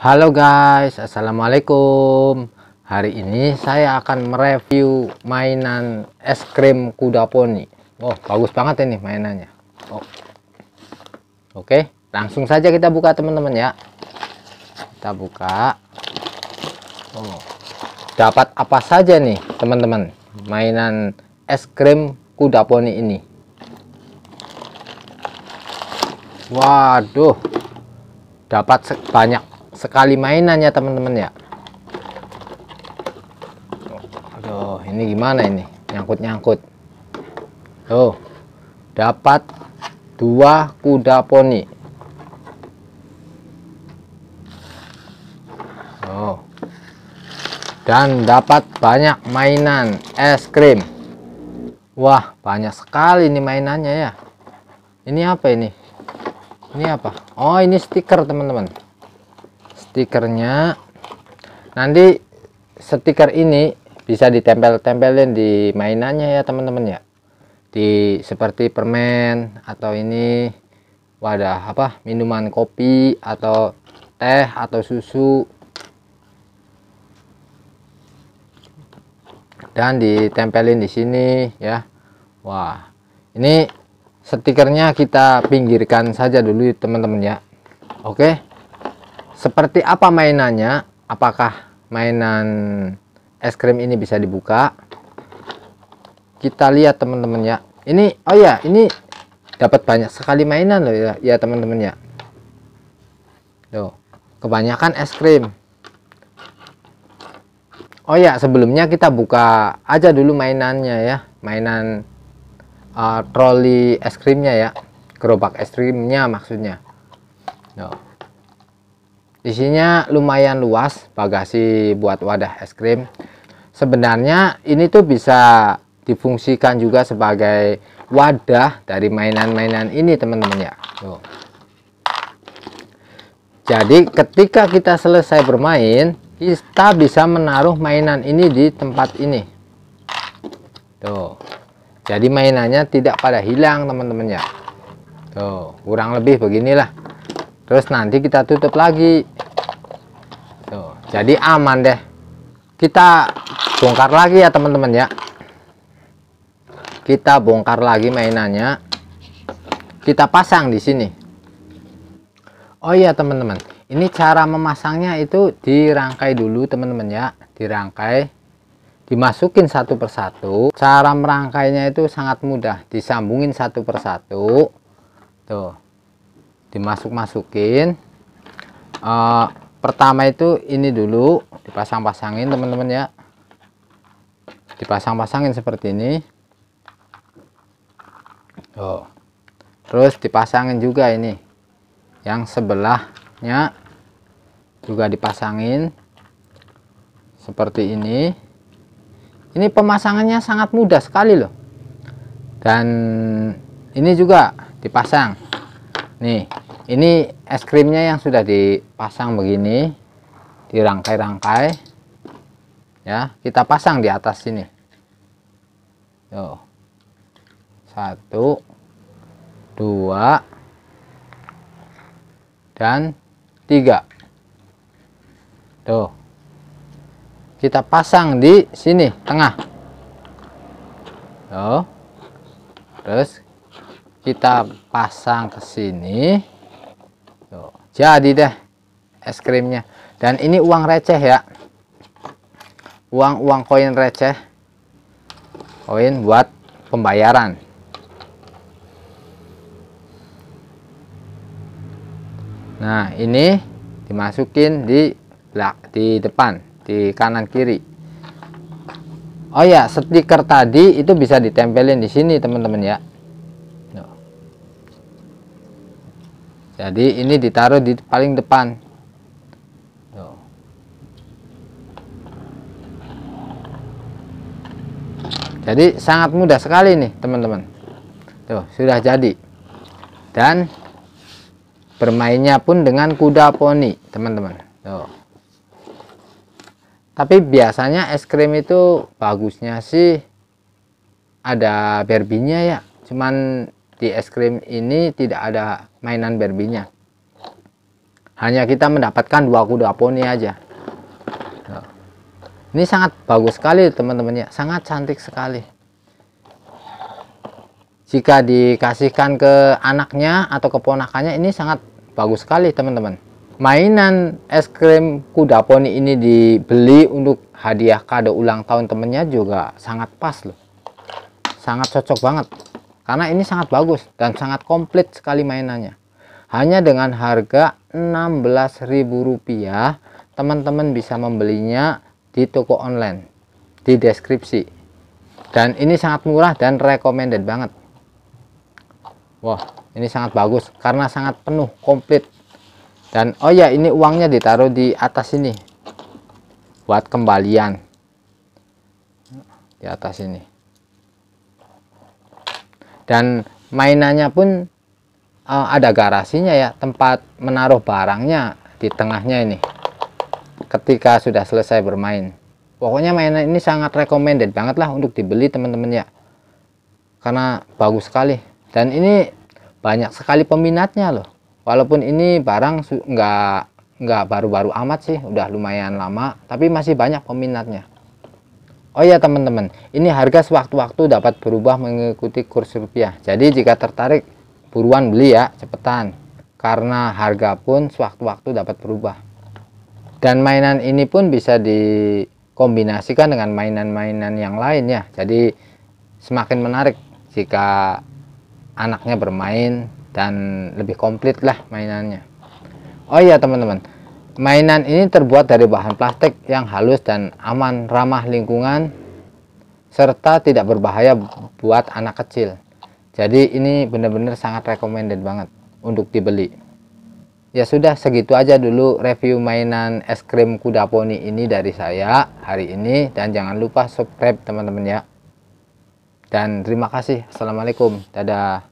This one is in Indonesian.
Halo guys, Assalamualaikum Hari ini saya akan mereview mainan es krim kuda poni Oh, bagus banget ini mainannya oh. Oke, langsung saja kita buka teman-teman ya Kita buka oh. Dapat apa saja nih teman-teman Mainan es krim kuda poni ini Waduh Dapat banyak sekali mainannya teman-teman ya aduh ini gimana ini nyangkut-nyangkut oh dapat dua kuda poni oh dan dapat banyak mainan es krim wah banyak sekali ini mainannya ya ini apa ini ini apa Oh ini stiker teman-teman stikernya nanti stiker ini bisa ditempel-tempelin di mainannya ya teman-teman ya di seperti permen atau ini wadah apa minuman kopi atau teh atau susu dan ditempelin di sini ya Wah ini stikernya kita pinggirkan saja dulu teman-teman ya Oke seperti apa mainannya? Apakah mainan es krim ini bisa dibuka? Kita lihat teman-teman ya. Ini oh ya, ini dapat banyak sekali mainan loh ya, ya teman-teman ya. tuh kebanyakan es krim. Oh ya, sebelumnya kita buka aja dulu mainannya ya. Mainan uh, troli es krimnya ya. Gerobak es krimnya maksudnya. tuh Isinya lumayan luas, bagasi buat wadah es krim. Sebenarnya ini tuh bisa difungsikan juga sebagai wadah dari mainan-mainan ini teman-teman ya. Tuh. Jadi ketika kita selesai bermain, kita bisa menaruh mainan ini di tempat ini. Tuh. Jadi mainannya tidak pada hilang teman-teman ya. Tuh, kurang lebih beginilah. Terus nanti kita tutup lagi jadi aman deh kita bongkar lagi ya teman-teman ya kita bongkar lagi mainannya kita pasang di sini Oh iya teman-teman ini cara memasangnya itu dirangkai dulu teman-teman ya dirangkai dimasukin satu persatu cara merangkainya itu sangat mudah disambungin satu persatu tuh dimasuk-masukin uh, pertama itu ini dulu dipasang-pasangin teman-teman ya dipasang-pasangin seperti ini oh. terus dipasangin juga ini yang sebelahnya juga dipasangin seperti ini ini pemasangannya sangat mudah sekali loh dan ini juga dipasang nih ini es krimnya yang sudah dipasang begini dirangkai-rangkai ya kita pasang di atas sini Yo. satu dua dan tiga tuh kita pasang di sini tengah tuh terus kita pasang ke sini jadi deh es krimnya dan ini uang receh ya uang uang koin receh koin buat pembayaran nah ini dimasukin di di depan di kanan kiri oh ya stiker tadi itu bisa ditempelin di sini teman-teman ya jadi ini ditaruh di paling depan jadi sangat mudah sekali nih teman-teman Tuh, sudah jadi dan bermainnya pun dengan kuda poni teman-teman tapi biasanya es krim itu bagusnya sih ada berbinya ya cuman di es krim ini tidak ada mainan berbinya hanya kita mendapatkan dua kuda poni aja ini sangat bagus sekali teman-teman ya sangat cantik sekali jika dikasihkan ke anaknya atau keponakannya ini sangat bagus sekali teman-teman mainan es krim kuda poni ini dibeli untuk hadiah kado ulang tahun temennya juga sangat pas loh sangat cocok banget karena ini sangat bagus dan sangat komplit sekali mainannya hanya dengan harga Rp16.000 teman-teman bisa membelinya di toko online di deskripsi dan ini sangat murah dan recommended banget wah ini sangat bagus karena sangat penuh komplit dan oh ya ini uangnya ditaruh di atas ini buat kembalian di atas ini dan mainannya pun uh, ada garasinya ya tempat menaruh barangnya di tengahnya ini ketika sudah selesai bermain pokoknya mainan ini sangat recommended banget lah untuk dibeli teman-teman ya karena bagus sekali dan ini banyak sekali peminatnya loh walaupun ini barang nggak nggak baru-baru amat sih udah lumayan lama tapi masih banyak peminatnya Oh ya teman-teman, ini harga sewaktu-waktu dapat berubah mengikuti kurs rupiah. Jadi jika tertarik, buruan beli ya, cepetan. Karena harga pun sewaktu-waktu dapat berubah. Dan mainan ini pun bisa dikombinasikan dengan mainan-mainan yang lain ya. Jadi semakin menarik jika anaknya bermain dan lebih komplit lah mainannya. Oh iya teman-teman, Mainan ini terbuat dari bahan plastik yang halus dan aman ramah lingkungan serta tidak berbahaya buat anak kecil. Jadi ini benar-benar sangat recommended banget untuk dibeli. Ya sudah segitu aja dulu review mainan es krim kuda poni ini dari saya hari ini dan jangan lupa subscribe teman-teman ya. Dan terima kasih. Assalamualaikum. Dadah.